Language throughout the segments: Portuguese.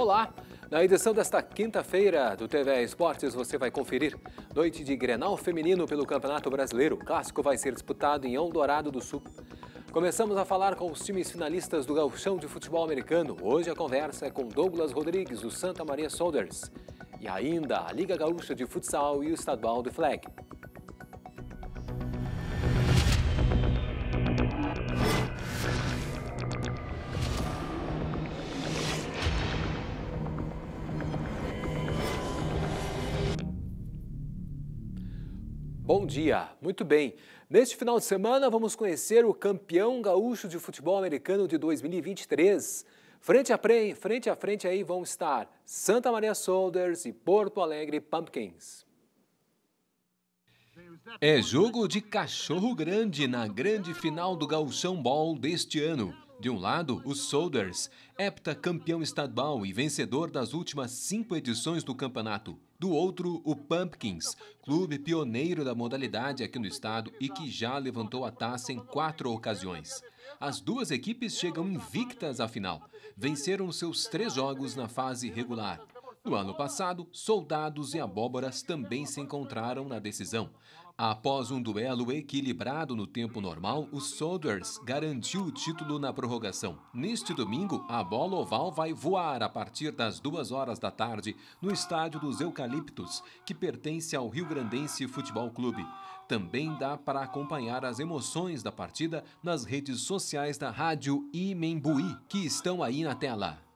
Olá! Na edição desta quinta-feira do TV Esportes, você vai conferir noite de Grenal Feminino pelo Campeonato Brasileiro. O clássico vai ser disputado em Eldorado do Sul. Começamos a falar com os times finalistas do Galchão de Futebol Americano. Hoje a conversa é com Douglas Rodrigues, do Santa Maria Soldiers. E ainda a Liga Gaúcha de Futsal e o Estadual de Flag. Bom dia, muito bem. Neste final de semana vamos conhecer o campeão gaúcho de futebol americano de 2023. Frente a frente, frente a frente aí vão estar Santa Maria Soldiers e Porto Alegre Pumpkins. É jogo de cachorro grande na grande final do Gauchão Ball deste ano. De um lado, os Soldiers, heptacampeão estadual e vencedor das últimas cinco edições do campeonato. Do outro, o Pumpkins, clube pioneiro da modalidade aqui no estado e que já levantou a taça em quatro ocasiões. As duas equipes chegam invictas à final. Venceram seus três jogos na fase regular. No ano passado, Soldados e Abóboras também se encontraram na decisão. Após um duelo equilibrado no tempo normal, o Solders garantiu o título na prorrogação. Neste domingo, a bola oval vai voar a partir das duas horas da tarde no estádio dos Eucaliptos, que pertence ao Rio Grandense Futebol Clube. Também dá para acompanhar as emoções da partida nas redes sociais da Rádio Imembuí, que estão aí na tela.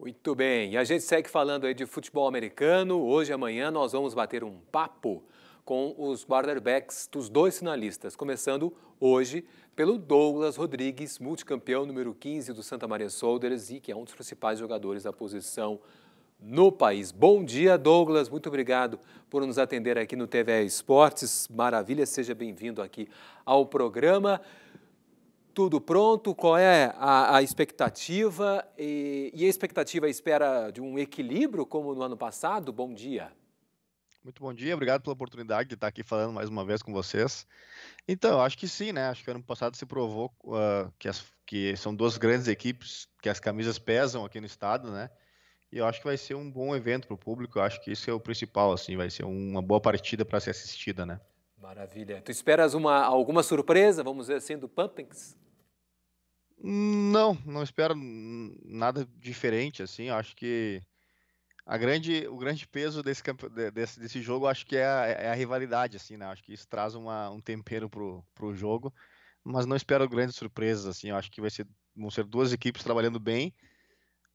Muito bem, e a gente segue falando aí de futebol americano. Hoje e amanhã nós vamos bater um papo com os quarterbacks dos dois finalistas, começando hoje pelo Douglas Rodrigues, multicampeão número 15 do Santa Maria Soldiers e que é um dos principais jogadores da posição no país. Bom dia, Douglas. Muito obrigado por nos atender aqui no TV Esportes. Maravilha, seja bem-vindo aqui ao programa tudo pronto, qual é a, a expectativa e, e, a expectativa espera de um equilíbrio como no ano passado? Bom dia. Muito bom dia, obrigado pela oportunidade de estar aqui falando mais uma vez com vocês. Então, acho que sim, né? Acho que ano passado se provou uh, que, as, que são duas grandes equipes, que as camisas pesam aqui no estado, né? E eu acho que vai ser um bom evento para o público. Eu acho que isso é o principal, assim, vai ser uma boa partida para ser assistida, né? Maravilha. Tu esperas uma, alguma surpresa, vamos dizer assim, do Pumpkins? Não, não espero nada diferente, assim, acho que a grande, o grande peso desse, desse, desse jogo, acho que é a, é, é a, rivalidade, assim, né, acho que isso traz uma, um tempero para o jogo, mas não espero grandes surpresas, assim, acho que vai ser, vão ser duas equipes trabalhando bem,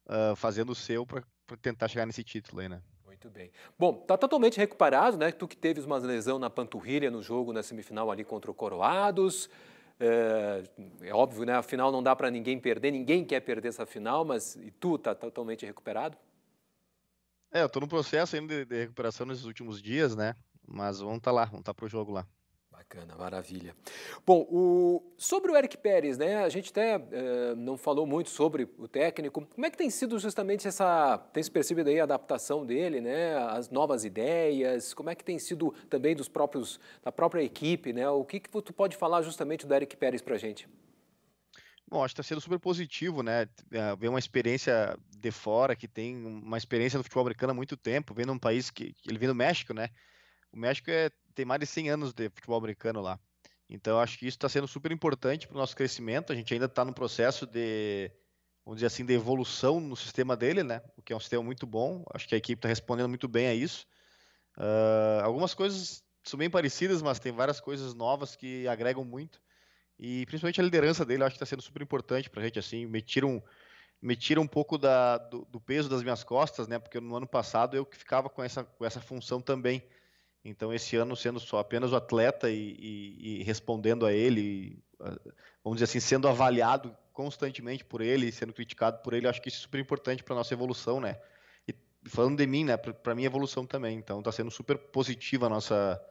uh, fazendo o seu para tentar chegar nesse título aí, né. Muito bem. Bom, tá totalmente recuperado, né, tu que teve uma lesão na panturrilha no jogo, na semifinal ali contra o Coroados, é, é, óbvio, né? Afinal, não dá para ninguém perder, ninguém quer perder essa final, mas e tu tá totalmente recuperado? É, eu tô no processo ainda de, recuperação nesses últimos dias, né? Mas vamos estar tá lá, vamos estar tá pro jogo lá. Bacana, maravilha. Bom, o, sobre o Eric Pérez, né? A gente até eh, não falou muito sobre o técnico. Como é que tem sido justamente essa. Tem se percebido aí a adaptação dele, né? As novas ideias, como é que tem sido também dos próprios, da própria equipe, né? O que, que tu pode falar justamente do Eric Pérez pra gente? Bom, acho que está sendo super positivo, né? É, ver uma experiência de fora que tem uma experiência no futebol americano há muito tempo, vendo um país que. Ele vem do México, né? O México é, tem mais de 100 anos de futebol americano lá. Então, acho que isso está sendo super importante para o nosso crescimento. A gente ainda está no processo de, vamos dizer assim, de evolução no sistema dele, né? O que é um sistema muito bom. Acho que a equipe está respondendo muito bem a isso. Uh, algumas coisas são bem parecidas, mas tem várias coisas novas que agregam muito. E principalmente a liderança dele, acho que está sendo super importante para a gente. Assim, me tira um, me tira um pouco da, do, do, peso das minhas costas, né? Porque no ano passado eu que ficava com essa, com essa função também. Então, esse ano, sendo só apenas o atleta e, e, e respondendo a ele, vamos dizer assim, sendo avaliado constantemente por ele, sendo criticado por ele, acho que isso é super importante para nossa evolução, né? E falando de mim, né, para minha evolução também. Então, está sendo super positiva a nossa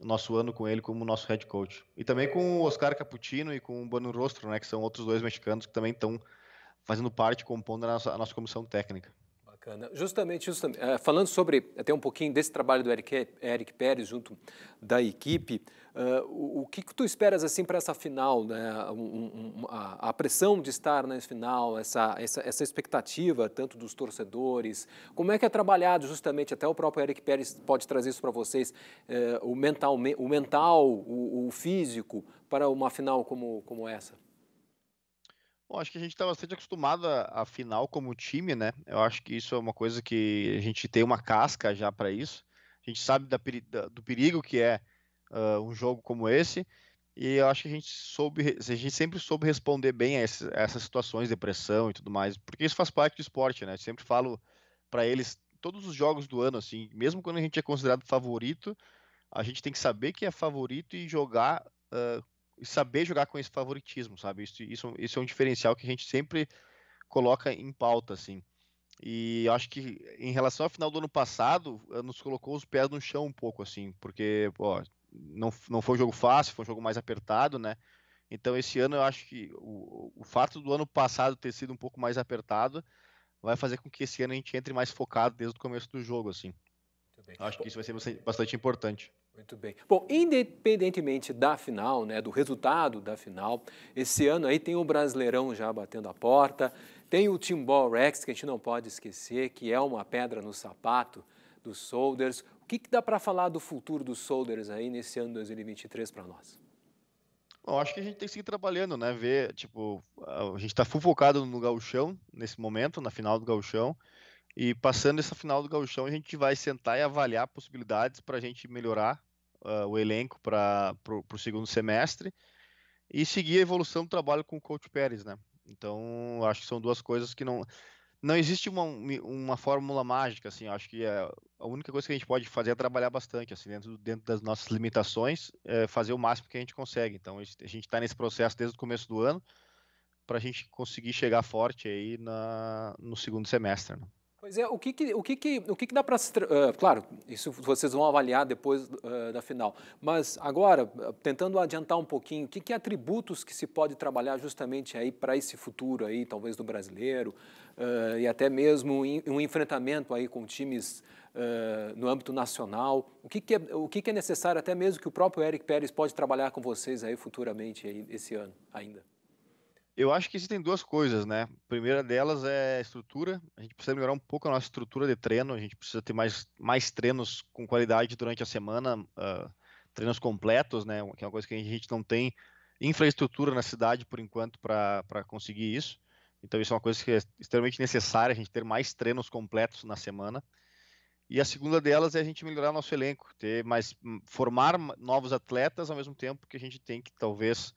nosso ano com ele como nosso head coach. E também com o Oscar Caputino e com o Bueno Rostro, né, que são outros dois mexicanos que também estão fazendo parte, compondo a nossa, a nossa comissão técnica. Bacana. Justamente, justamente é, falando sobre até um pouquinho desse trabalho do Eric, Eric Pérez junto da equipe, uh, o, o, que, que tu esperas assim para essa final, né? Um, um, a, a, pressão de estar na final, essa, essa, essa expectativa tanto dos torcedores, como é que é trabalhado justamente, até o próprio Eric Pérez pode trazer isso para vocês, uh, o mental, o, mental o, o físico para uma final como, como essa? Bom, acho que a gente está bastante acostumado à final como time, né? Eu acho que isso é uma coisa que a gente tem uma casca já para isso. A gente sabe da, da, do perigo que é uh, um jogo como esse. E eu acho que a gente soube, a gente sempre soube responder bem a, esse, a essas situações, depressão e tudo mais, porque isso faz parte do esporte, né? Eu sempre falo para eles todos os jogos do ano, assim, mesmo quando a gente é considerado favorito, a gente tem que saber que é favorito e jogar uh, saber jogar com esse favoritismo, sabe? Isso, isso, isso é um diferencial que a gente sempre coloca em pauta, assim. E acho que em relação ao final do ano passado, eh, nos colocou os pés no chão um pouco, assim, porque não, não foi um jogo fácil, foi um jogo mais apertado, né? Então esse ano eu acho que o, o fato do ano passado ter sido um pouco mais apertado vai fazer com que esse ano a gente entre mais focado desde o começo do jogo, assim. Acho que isso vai ser bastante importante. Muito bem. Bom, independentemente da final, né, do resultado da final, esse ano aí tem o Brasileirão já batendo a porta, tem o Ball Rex, que a gente não pode esquecer, que é uma pedra no sapato dos Solders. O que, que dá para falar do futuro dos Solders aí nesse ano 2023 para nós? Bom, acho que a gente tem que seguir trabalhando, né? Ver, tipo, a gente está focado no gauchão nesse momento, na final do gauchão. E passando essa final do Gauchão, a gente vai sentar e avaliar possibilidades para a gente melhorar uh, o elenco para o segundo semestre e seguir a evolução do trabalho com o Coach Pérez, né? Então, acho que são duas coisas que não. Não existe uma, uma fórmula mágica, assim. Acho que é, a única coisa que a gente pode fazer é trabalhar bastante, assim, dentro, dentro das nossas limitações, é fazer o máximo que a gente consegue. Então, a gente está nesse processo desde o começo do ano para a gente conseguir chegar forte aí na, no segundo semestre. Né? Pois é, o que, que o que, que, o que, que dá para. Uh, claro, isso vocês vão avaliar depois uh, da final. Mas agora, tentando adiantar um pouquinho, o que, que atributos que se pode trabalhar justamente aí para esse futuro aí, talvez do brasileiro, uh, e até mesmo um enfrentamento aí com times no âmbito nacional? O, que, que, é, o que, que é necessário, até mesmo que o próprio Eric Pérez pode trabalhar com vocês aí futuramente aí, esse ano ainda? Eu acho que existem duas coisas, né? A primeira delas é a estrutura. A gente precisa melhorar um pouco a nossa estrutura de treino. A gente precisa ter mais, mais treinos com qualidade durante a semana, uh, treinos completos, né? Que é uma coisa que a gente não tem infraestrutura na cidade por enquanto para conseguir isso. Então isso é uma coisa que é extremamente necessária, a gente ter mais treinos completos na semana. E a segunda delas é a gente melhorar nosso elenco, ter mais formar novos atletas ao mesmo tempo que a gente tem que talvez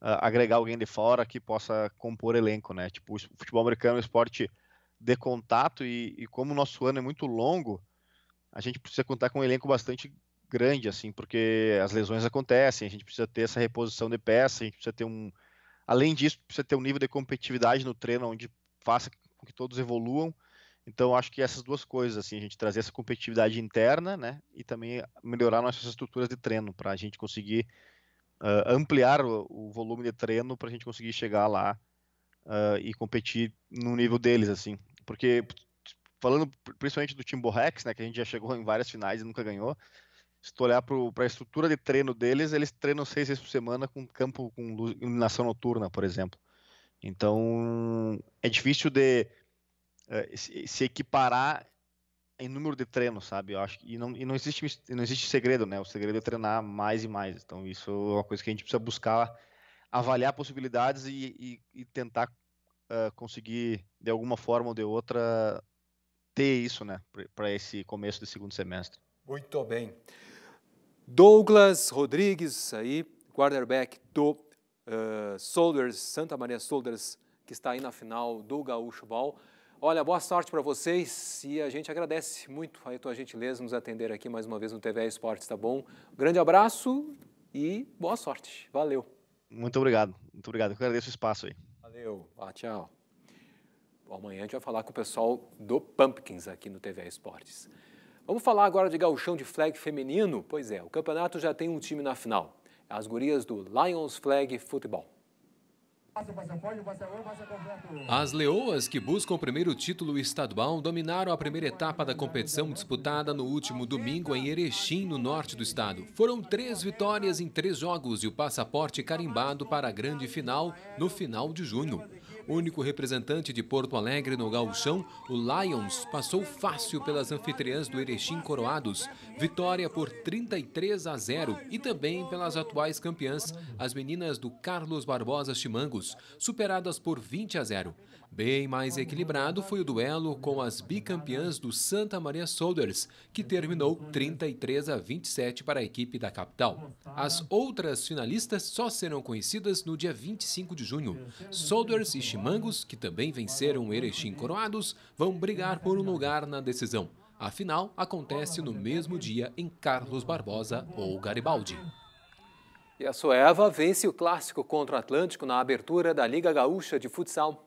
agregar alguém de fora que possa compor elenco, né? Tipo, o futebol americano é um esporte de contato e, e como o nosso ano é muito longo, a gente precisa contar com um elenco bastante grande, assim, porque as lesões acontecem, a gente precisa ter essa reposição de peça, a gente precisa ter um. Além disso, precisa ter um nível de competitividade no treino onde faça com que todos evoluam. Então, acho que essas duas coisas, assim, a gente trazer essa competitividade interna, né, e também melhorar nossas estruturas de treino para a gente conseguir uh, ampliar o, o, volume de treino para a gente conseguir chegar lá uh, e competir no nível deles, assim. Porque, falando principalmente do Timbo Rex, né, que a gente já chegou em várias finais e nunca ganhou, se tu olhar para a estrutura de treino deles, eles treinam seis vezes por semana com campo com luz, iluminação noturna, por exemplo. Então, é difícil de uh, se equiparar em número de treinos, sabe? Eu acho que e não, e não existe não existe segredo, né? O segredo é treinar mais e mais. Então isso é uma coisa que a gente precisa buscar avaliar possibilidades e, e, e tentar uh, conseguir de alguma forma ou de outra ter isso, né? Para esse começo do segundo semestre. Muito bem. Douglas Rodrigues aí, quarterback do uh, Soldiers Santa Maria Soldiers que está aí na final do Gaúcho Ball. Olha, boa sorte para vocês e a gente agradece muito a tua gentileza nos atender aqui mais uma vez no TV Esportes, tá bom? Grande abraço e boa sorte. Valeu. Muito obrigado. Muito obrigado. Eu agradeço o espaço aí. Valeu. Ah, tchau. Bom, amanhã a gente vai falar com o pessoal do Pumpkins aqui no TV Esportes. Vamos falar agora de gauchão de flag feminino? Pois é, o campeonato já tem um time na final. As gurias do Lions Flag Futebol. É é As Leoas, que buscam o primeiro título estadual, dominaram a primeira etapa da competição disputada no último domingo em Erechim, no norte do estado. Foram três vitórias em três jogos e o passaporte carimbado para a grande final no final de junho. Único representante de Porto Alegre no gauchão, o Lions passou fácil pelas anfitriãs do Erechim Coroados, vitória por 33 a 0 e também pelas atuais campeãs, as meninas do Carlos Barbosa Chimangos, superadas por 20 a 0. Bem mais equilibrado foi o duelo com as bicampeãs do Santa Maria Soldiers, que terminou 33 a 27 para a equipe da capital. As outras finalistas só serão conhecidas no dia 25 de junho. Soldiers e Chimangos, que também venceram Erechim Coroados, vão brigar por um lugar na decisão. A final acontece no mesmo dia em Carlos Barbosa ou Garibaldi. E a Soeva vence o clássico contra o Atlântico na abertura da Liga Gaúcha de Futsal.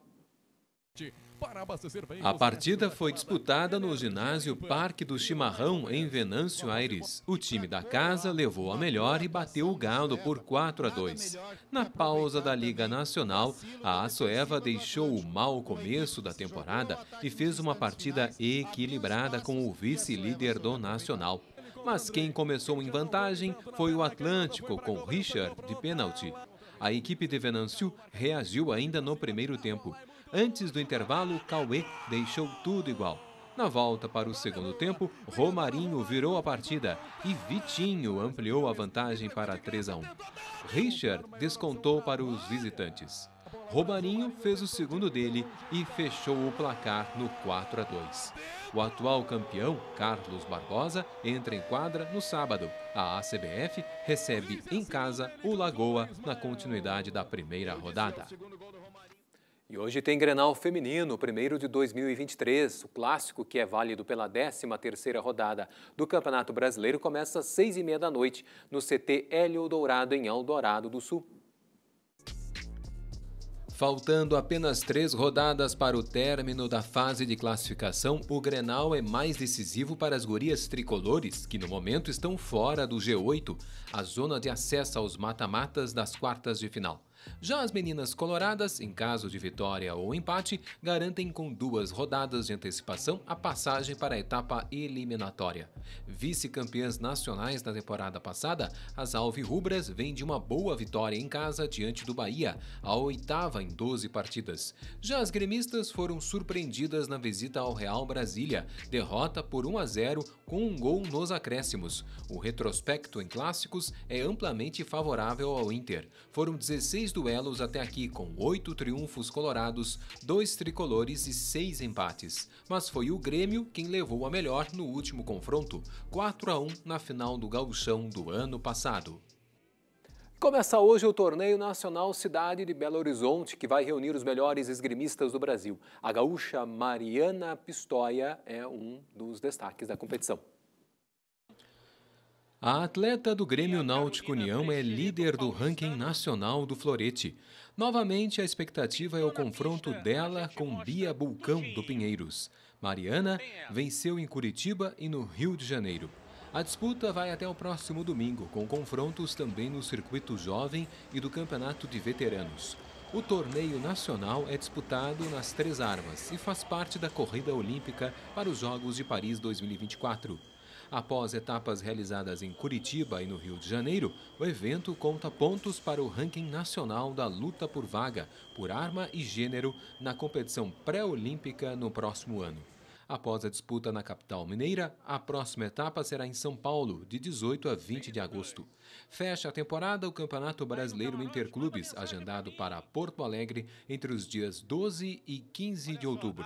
A partida foi disputada no ginásio Parque do Chimarrão, em Venâncio Aires. O time da casa levou a melhor e bateu o Galo por 4 a 2. Na pausa da Liga Nacional, a Açoeva deixou o mau começo da temporada e fez uma partida equilibrada com o vice-líder do Nacional. Mas quem começou em vantagem foi o Atlântico, com Richard de pênalti. A equipe de Venâncio reagiu ainda no primeiro tempo. Antes do intervalo, Cauê deixou tudo igual. Na volta para o segundo tempo, Romarinho virou a partida e Vitinho ampliou a vantagem para 3 a 1. Richard descontou para os visitantes. Romarinho fez o segundo dele e fechou o placar no 4 a 2. O atual campeão, Carlos Barbosa, entra em quadra no sábado. A ACBF recebe em casa o Lagoa na continuidade da primeira rodada. E hoje tem Grenal Feminino, primeiro de 2023. O clássico, que é válido pela 13ª rodada do Campeonato Brasileiro, começa às 6h30 da noite no CT Hélio Dourado, em Eldorado do Sul. Faltando apenas três rodadas para o término da fase de classificação, o Grenal é mais decisivo para as gurias tricolores, que no momento estão fora do G8, a zona de acesso aos mata-matas das quartas de final. Já as meninas coloradas, em caso de vitória ou empate, garantem com duas rodadas de antecipação a passagem para a etapa eliminatória. Vice-campeãs nacionais na temporada passada, as rubras vêm de uma boa vitória em casa diante do Bahia, a oitava em 12 partidas. Já as gremistas foram surpreendidas na visita ao Real Brasília, derrota por 1 a 0 com um gol nos acréscimos. O retrospecto em clássicos é amplamente favorável ao Inter. Foram 16 duelos até aqui, com oito triunfos colorados, dois tricolores e seis empates, mas foi o Grêmio quem levou a melhor no último confronto, 4 a 1 na final do Gauchão do ano passado. Começa hoje o torneio nacional Cidade de Belo Horizonte, que vai reunir os melhores esgrimistas do Brasil. A gaúcha Mariana Pistoia é um dos destaques da competição. A atleta do Grêmio Náutico União é líder do ranking nacional do florete. Novamente, a expectativa é o confronto dela com Bia Bulcão, do Pinheiros. Mariana venceu em Curitiba e no Rio de Janeiro. A disputa vai até o próximo domingo, com confrontos também no circuito jovem e do campeonato de veteranos. O torneio nacional é disputado nas três armas e faz parte da corrida olímpica para os Jogos de Paris 2024. Após etapas realizadas em Curitiba e no Rio de Janeiro, o evento conta pontos para o ranking nacional da luta por vaga, por arma e gênero na competição pré-olímpica no próximo ano. Após a disputa na capital mineira, a próxima etapa será em São Paulo, de 18 a 20 de agosto. Fecha a temporada o Campeonato Brasileiro Interclubes, agendado para Porto Alegre entre os dias 12 e 15 de outubro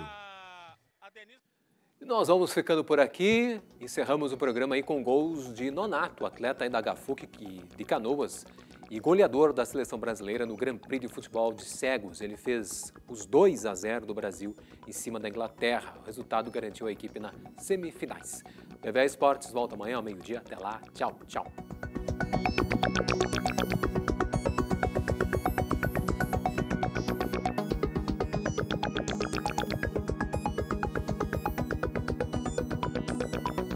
nós vamos ficando por aqui. Encerramos o programa aí com gols de Nonato, atleta da Gafuc de Canoas e goleador da seleção brasileira no Grand Prix de futebol de cegos. Ele fez os 2 a 0 do Brasil em cima da Inglaterra. O resultado garantiu a equipe nas semifinais. TV Esportes volta amanhã ao meio-dia. Até lá. Tchau, tchau. thank you